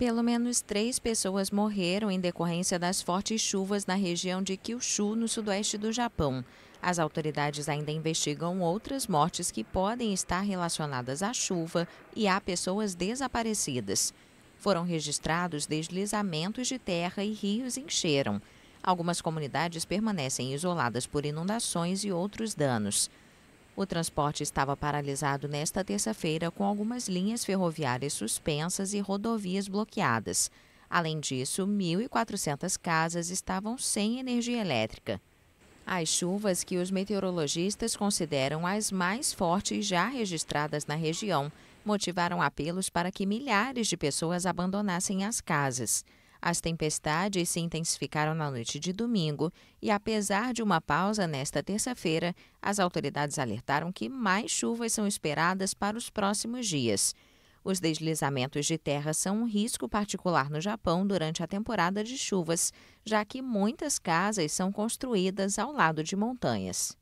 Pelo menos três pessoas morreram em decorrência das fortes chuvas na região de Kyushu, no sudoeste do Japão. As autoridades ainda investigam outras mortes que podem estar relacionadas à chuva e há pessoas desaparecidas. Foram registrados deslizamentos de terra e rios encheram. Algumas comunidades permanecem isoladas por inundações e outros danos. O transporte estava paralisado nesta terça-feira, com algumas linhas ferroviárias suspensas e rodovias bloqueadas. Além disso, 1.400 casas estavam sem energia elétrica. As chuvas que os meteorologistas consideram as mais fortes já registradas na região motivaram apelos para que milhares de pessoas abandonassem as casas. As tempestades se intensificaram na noite de domingo e, apesar de uma pausa nesta terça-feira, as autoridades alertaram que mais chuvas são esperadas para os próximos dias. Os deslizamentos de terra são um risco particular no Japão durante a temporada de chuvas, já que muitas casas são construídas ao lado de montanhas.